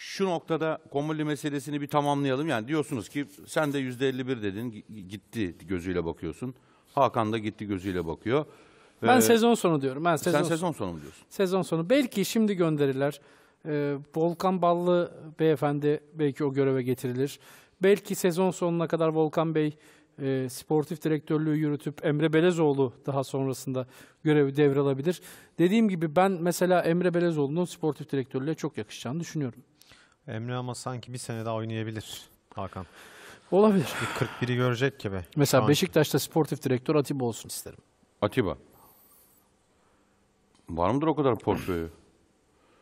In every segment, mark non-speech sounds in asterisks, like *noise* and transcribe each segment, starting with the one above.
şu noktada komolli meselesini bir tamamlayalım. Yani diyorsunuz ki sen de yüzde 51 dedin gitti gözüyle bakıyorsun. Hakan da gitti gözüyle bakıyor. Ben ee, sezon sonu diyorum. Ben sezon sen sezon sonu mu diyorsun? Sezon sonu. Belki şimdi gönderirler. Ee, Volkan Ballı beyefendi belki o göreve getirilir. Belki sezon sonuna kadar Volkan Bey e, sportif direktörlüğü yürütüp Emre Belezoğlu daha sonrasında görevi devralabilir. Dediğim gibi ben mesela Emre Belezoğlu'nun sportif direktörlüğe çok yakışacağını düşünüyorum. Emre ama sanki bir sene daha oynayabilir Hakan. Olabilir. Bir 41'i görecek gibi. Mesela Beşiktaş'ta sportif direktör Atiba olsun isterim. Atiba. Var mıdır o kadar portföyü?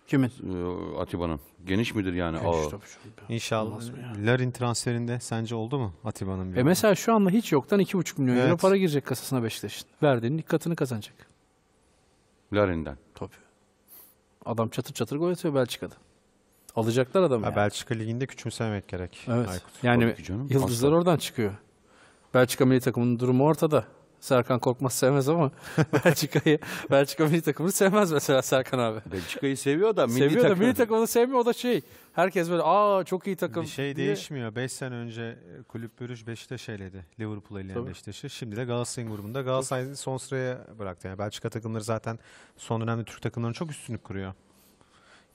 Kimin? Ee, Atiba'nın. Geniş midir yani? Geniş Aa. İnşallah. Olmaz Larin transferinde sence oldu mu Atiba'nın? E mesela şu anda hiç yoktan 2,5 milyon euro para girecek kasasına Beşiktaş'ın. Verdiğinin dikkatini kazanacak. Larin'den. Tabii. Adam çatır çatır gol atıyor Belçika'da. Alacaklar adamı. Ya yani. Belçika Ligi'nde küçümsememek gerek. Evet. Aykut. Yani yıldızlar oradan çıkıyor. Belçika milli takımının durumu ortada. Serkan Korkmaz sevmez ama *laughs* Belçika'yı Belçika milli takımını sevmez mesela Serkan abi. Belçika'yı seviyor da milli seviyor da milli takımını sevmiyor o da şey. Herkes böyle aa çok iyi takım. Bir şey diye. değişmiyor. 5 sene önce e, kulüp bürüş Beşiktaş eyledi. Liverpool eleyen Beşiktaş'ı. Şimdi de Galatasaray'ın grubunda Galatasaray'ı son sıraya bıraktı. Yani Belçika takımları zaten son dönemde Türk takımlarının çok üstünlük kuruyor.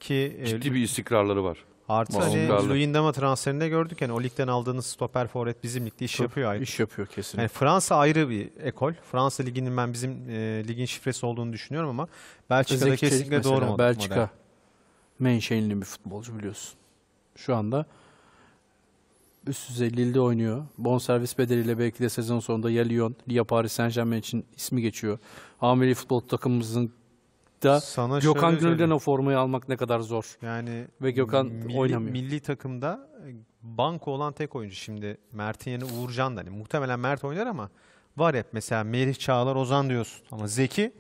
Ki e, ciddi e, bir istikrarları var. Artı hani Luyendama transferinde gördük yani o ligden aldığınız stoper forvet bizim ligde iş Top, yapıyor ayrı. İş yapıyor kesin. Yani Fransa ayrı bir ekol. Fransa liginin ben bizim e, ligin şifresi olduğunu düşünüyorum ama Belçika'da Özellikle kesinlikle doğru mu? Belçika Menşeinli bir futbolcu biliyorsun. Şu anda üst düzey Lille'de oynuyor. Bon servis bedeliyle belki de sezon sonunda ya Lyon, ya Paris Saint Germain için ismi geçiyor. Ameli futbol takımımızın da Sana Gökhan Gönül'den o formayı almak ne kadar zor. Yani ve Gökhan milli, oynamıyor. Milli takımda e, banko olan tek oyuncu şimdi Mert'in yerine Uğurcan da. Hani muhtemelen Mert oynar ama var hep mesela Merih Çağlar Ozan diyorsun. Ama Zeki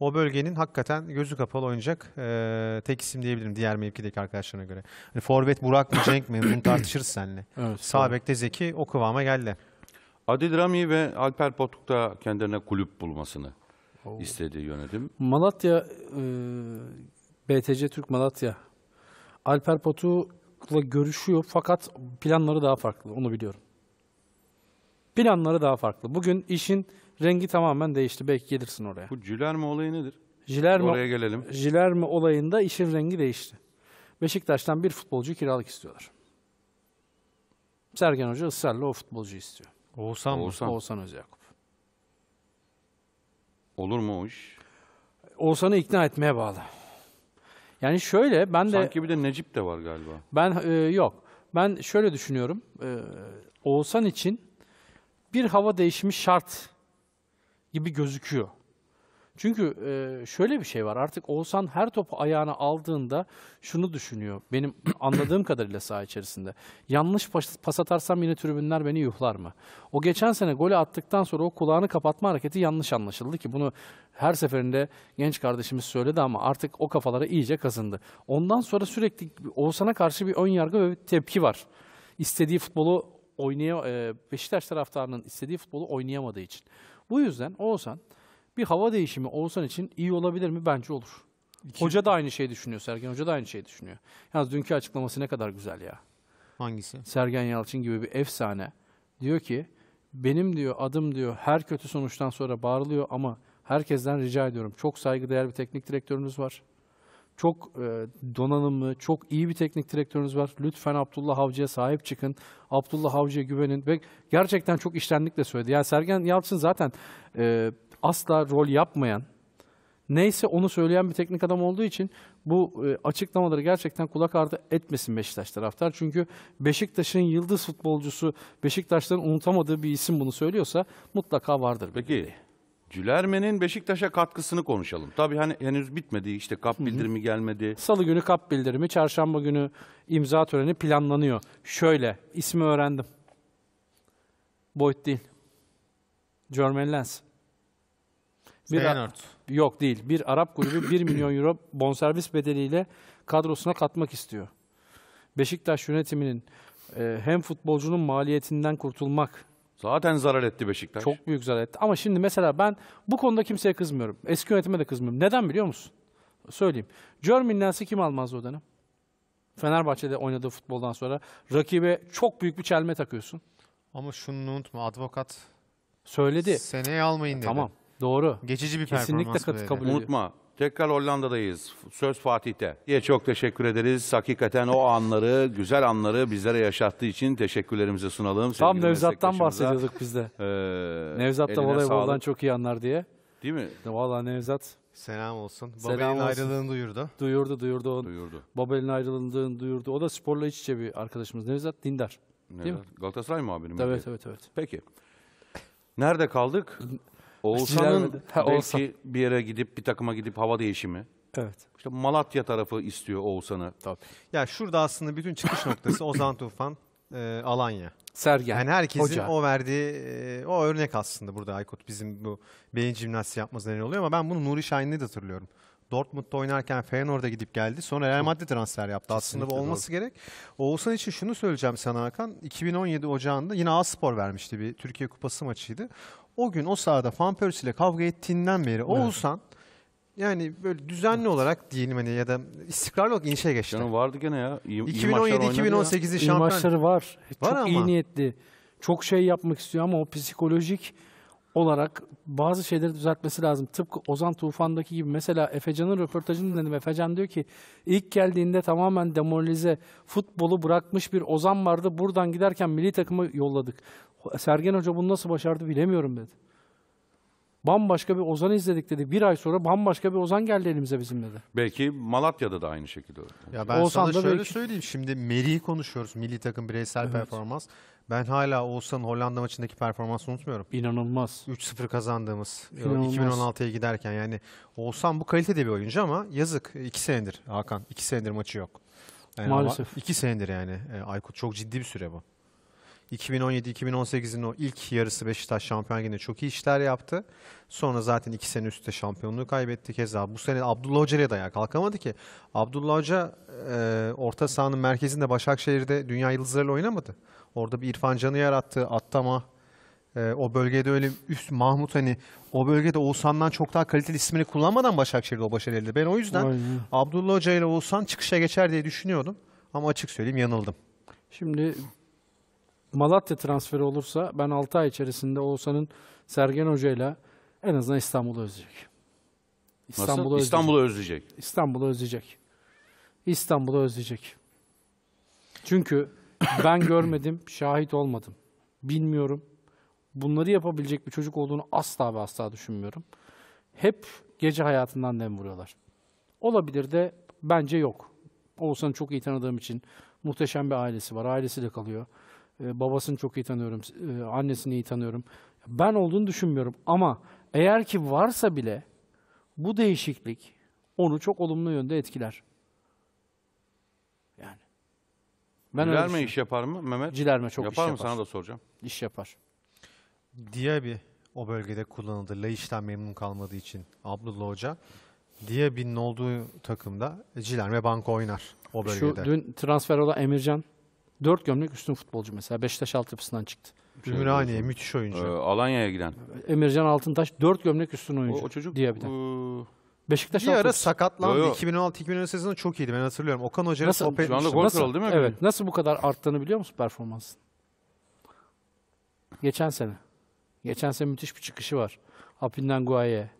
o bölgenin hakikaten gözü kapalı oynayacak e, tek isim diyebilirim diğer mevkideki arkadaşlarına göre. Hani Forvet Burak mı Cenk mi bunu tartışırız seninle. *clears throat* Evet, Sağ bekte Zeki o kıvama geldi. Adil Rami ve Alper Potuk da kendilerine kulüp bulmasını istediği yönetim. Malatya, e, BTC Türk Malatya, Alper Patu'la görüşüyor fakat planları daha farklı, onu biliyorum. Planları daha farklı. Bugün işin rengi tamamen değişti. Belki gelirsin oraya. Bu Cilerme olayı nedir? Cilerme, oraya gelelim. Cilerme olayında işin rengi değişti. Beşiktaş'tan bir futbolcu kiralık istiyorlar. Sergen Hoca ısrarla o futbolcu istiyor. Oğuzhan, Oğuzhan. Oğuzhan Özyakup. Olur mu o iş? Oğuzhan'ı ikna etmeye bağlı. Yani şöyle ben de... Sanki bir de Necip de var galiba. Ben e, yok. Ben şöyle düşünüyorum. E, Oğuzhan için bir hava değişimi şart gibi gözüküyor. Çünkü e, şöyle bir şey var. Artık Oğuzhan her topu ayağına aldığında şunu düşünüyor. Benim *clears throat* anladığım kadarıyla saha içerisinde. Yanlış pas, pas atarsam yine tribünler beni yuhlar mı? O geçen sene golü attıktan sonra o kulağını kapatma hareketi yanlış anlaşıldı ki bunu her seferinde genç kardeşimiz söyledi ama artık o kafalara iyice kazındı. Ondan sonra sürekli Oğuzhan'a karşı bir ön yargı ve tepki var. İstediği futbolu oynaya Beşiktaş taraftarının istediği futbolu oynayamadığı için. Bu yüzden Oğuzhan bir hava değişimi Oğuzhan için iyi olabilir mi? Bence olur. İki. Hoca da aynı şeyi düşünüyor. Sergen Hoca da aynı şeyi düşünüyor. Yalnız dünkü açıklaması ne kadar güzel ya. Hangisi? Sergen Yalçın gibi bir efsane. Diyor ki benim diyor adım diyor her kötü sonuçtan sonra bağırılıyor ama herkesten rica ediyorum. Çok saygıdeğer bir teknik direktörünüz var. Çok e, donanımlı, çok iyi bir teknik direktörünüz var. Lütfen Abdullah Avcı'ya sahip çıkın. Abdullah Avcı'ya güvenin. Ve gerçekten çok iştenlikle söyledi. Yani Sergen Yalçın zaten e, asla rol yapmayan, neyse onu söyleyen bir teknik adam olduğu için bu e, açıklamaları gerçekten kulak ardı etmesin Beşiktaş taraftar. Çünkü Beşiktaş'ın yıldız futbolcusu, Beşiktaş'tan unutamadığı bir isim bunu söylüyorsa mutlaka vardır. Peki. Belirli. Cülerme'nin Beşiktaş'a katkısını konuşalım. Tabii hani henüz bitmedi işte kap bildirimi gelmedi. Salı günü kap bildirimi, çarşamba günü imza töreni planlanıyor. Şöyle ismi öğrendim. Boyd değil. Jermaine Lens. Bir Feyenoord. Yok değil. Bir Arap kulübü 1 milyon euro bonservis bedeliyle kadrosuna katmak istiyor. Beşiktaş yönetiminin e, hem futbolcunun maliyetinden kurtulmak Zaten zarar etti Beşiktaş. Çok büyük zarar etti. Ama şimdi mesela ben bu konuda kimseye kızmıyorum. Eski yönetime de kızmıyorum. Neden biliyor musun? Söyleyeyim. Jermin kim almaz o dönem? Fenerbahçe'de oynadığı futboldan sonra rakibe çok büyük bir çelme takıyorsun. Ama şunu unutma avukat Söyledi. seneye almayın e, dedi. Tamam. Doğru. Geçici bir Kesinlikle performans. katı kabul ediyorum. Unutma. Tekrar Hollanda'dayız. Söz Fatih'te. Diye çok teşekkür ederiz. Hakikaten o anları, güzel anları bizlere yaşattığı için teşekkürlerimizi sunalım. Tam Sevgili Nevzat'tan bahsediyorduk biz de. *laughs* Ee, Nevzat da eline voleyboldan çok iyi anlar diye. Değil mi? Valla Nevzat Selam olsun. Babel'in olsun. ayrılığını duyurdu. duyurdu duyurdu. O, Duyurdu. Babel'in ayrıldığını duyurdu. O da sporla iç içe bir arkadaşımız. Nevzat Dindar. Değil mi? Galatasaray mı mi? Evet evet evet. Peki. Nerede kaldık? *laughs* Oğuzhan'ın ha, belki Oğuzhan. bir yere gidip bir takıma gidip hava değişimi. Evet. İşte Malatya tarafı istiyor Oğuzhan'ı. Tabii. Ya şurada aslında bütün çıkış noktası *laughs* Ozan Tufan, e, Alanya. Sergen. Yani herkesin Hoca. o verdiği e, o örnek aslında burada Aykut bizim bu beyin jimnastiği yapmasına ne oluyor ama ben bunu Nuri Şahin'le de hatırlıyorum. Dortmund'da oynarken Feyenoord'a gidip geldi. Sonra Real Madrid transfer yaptı. Kesinlikle Aslında bu olması doğru. gerek. Oğuzhan için şunu söyleyeceğim sana Hakan. 2017 Ocağı'nda yine A Spor vermişti bir Türkiye Kupası maçıydı. O gün o sahada Van Persie ile kavga ettiğinden beri evet. Oğuzhan yani böyle düzenli evet. olarak diyelim hani ya da istikrarlı olarak inişe geçti. Canım vardı gene ya. İyi, 2017 2018'in şampiyon. maçları var. var çok ama. iyi niyetli. Çok şey yapmak istiyor ama o psikolojik olarak bazı şeyleri düzeltmesi lazım. Tıpkı Ozan Tufan'daki gibi mesela Efecan'ın röportajını dinledim. Efecan diyor ki ilk geldiğinde tamamen demoralize futbolu bırakmış bir Ozan vardı. Buradan giderken milli takımı yolladık. Sergen Hoca bunu nasıl başardı bilemiyorum dedi. Bambaşka bir Ozan izledik dedi. Bir ay sonra bambaşka bir Ozan geldi elimize bizim dedi. Belki Malatya'da da aynı şekilde oldu. Ya ben Oğuzhan sana şöyle belki... söyleyeyim. Şimdi Meri'yi konuşuyoruz. Milli takım bireysel evet. performans. Ben hala Oğuzhan'ın Hollanda maçındaki performansı unutmuyorum. İnanılmaz. 3-0 kazandığımız 2016'ya e, giderken yani Oğuzhan bu kalitede bir oyuncu ama yazık 2 senedir Hakan. 2 senedir maçı yok. Yani Maalesef. 2 senedir yani e, Aykut çok ciddi bir süre bu. 2017-2018'in o ilk yarısı Beşiktaş Şampiyon Ligi'nde çok iyi işler yaptı. Sonra zaten iki sene üstte şampiyonluğu kaybetti keza. Bu sene Abdullah ile da ayağa kalkamadı ki. Abdullah Hoca e, orta sahanın merkezinde Başakşehir'de dünya yıldızlarıyla oynamadı. Orada bir İrfan Can'ı yarattı. Attama e, o bölgede öyle üst Mahmut hani o bölgede Oğuzhan'dan çok daha kaliteli ismini kullanmadan Başakşehir'de o başarı elde Ben o yüzden Aynen. Abdullah Hoca ile Oğuzhan çıkışa geçer diye düşünüyordum. Ama açık söyleyeyim yanıldım. Şimdi Malatya transferi olursa ben 6 ay içerisinde Oğuzhan'ın Sergen Hoca ile en azından İstanbul'u özleyecek. İstanbul'u özleyecek. İstanbul'u özleyecek. İstanbul'u özleyecek. İstanbul'u özleyecek. Çünkü ben görmedim, şahit olmadım. Bilmiyorum. Bunları yapabilecek bir çocuk olduğunu asla ve asla düşünmüyorum. Hep gece hayatından dem vuruyorlar. Olabilir de bence yok. Oğuzhan'ı çok iyi tanıdığım için muhteşem bir ailesi var. ailesi de kalıyor. Ee, babasını çok iyi tanıyorum. E, annesini iyi tanıyorum. Ben olduğunu düşünmüyorum ama eğer ki varsa bile bu değişiklik onu çok olumlu yönde etkiler. Yani. Ben Cilerme iş yapar mı Mehmet? Cilerme çok yapar iş yapar. Yapar mı sana da soracağım. İş yapar. bir o bölgede kullanıldı. işten memnun kalmadığı için Abdullah Hoca. Diaby'nin olduğu takımda Cilerme banko oynar o bölgede. Şu dün transfer olan Emircan Dört gömlek üstün futbolcu mesela. Beşiktaş altyapısından çıktı. Ümraniye şey, müthiş oyuncu. Ee, Alanya'ya giden. Emircan Altıntaş dört gömlek üstün oyuncu. O, o çocuk diye bir tane. Iı, Beşiktaş bir ara sakatlandı. Yo, yo. 2016-2017 sezonu çok iyiydi ben hatırlıyorum. Okan Hoca'nın Nasıl- şu anda gol Nasıl- değil mi? Evet. Nasıl bu kadar arttığını biliyor musun performansın? Geçen sene. Geçen sene müthiş bir çıkışı var. Apinden Guaye,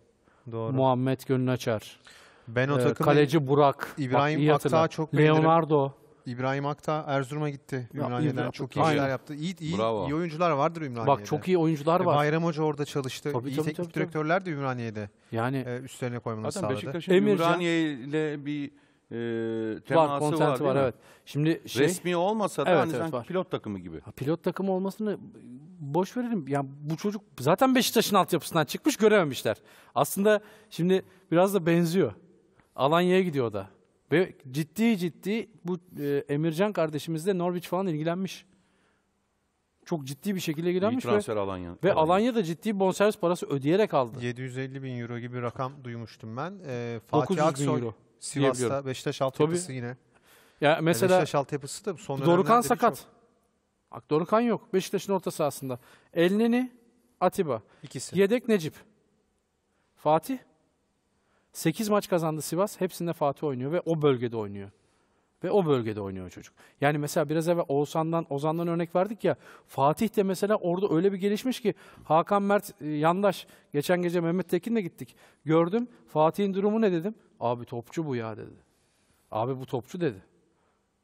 Doğru. Muhammed Gönül Açar, ben o e, takımda kaleci Burak, bak, İbrahim iyi hatırla. Aktağ'ı çok beğenirim. Leonardo, İbrahim Akta Erzurum'a gitti. Ya, Ümraniye'den çok iyi şeyler yaptı. İyi, iyi, iyi oyuncular vardır Ümraniye'de. Bak çok iyi oyuncular E, var. Bayram Hoca orada çalıştı. Tabii, iyi tabii, teknik tabii, tabii. direktörler de Ümraniye'de Yani e, üstlerine koymanı sağladı. Beşiktaş'ın Ümraniye ile bir e, teması var. var, evet. Şimdi şey, Resmi olmasa da Evet, hani evet, sanki var. pilot takımı gibi. Ya pilot takımı olmasını boş verelim. Yani bu çocuk zaten Beşiktaş'ın altyapısından çıkmış görememişler. Aslında şimdi biraz da benziyor. Alanya'ya gidiyor da. Ve ciddi ciddi bu e, Emircan kardeşimiz de Norwich falan ilgilenmiş. Çok ciddi bir şekilde ilgilenmiş. İyi transfer ve, Alanya. Ve Alanya. Alanya'da ciddi bonservis parası ödeyerek aldı. 750 bin euro gibi bir rakam duymuştum ben. Ee, Fatih Aksoy, euro Sivas'ta Beşiktaş altyapısı yine. Ya e, mesela Beşiktaş altyapısı da son Dorukan sakat. Çok. Bak Dorukan yok. Beşiktaş'ın orta sahasında. Elneni, Atiba. İkisi. Yedek Necip. Fatih. 8 maç kazandı Sivas. Hepsinde Fatih oynuyor ve o bölgede oynuyor. Ve o bölgede oynuyor çocuk. Yani mesela biraz evvel Oğuzhan'dan, Ozan'dan örnek verdik ya. Fatih de mesela orada öyle bir gelişmiş ki Hakan Mert e, yandaş. Geçen gece Mehmet Tekin'le gittik. Gördüm. Fatih'in durumu ne dedim? Abi topçu bu ya dedi. Abi bu topçu dedi.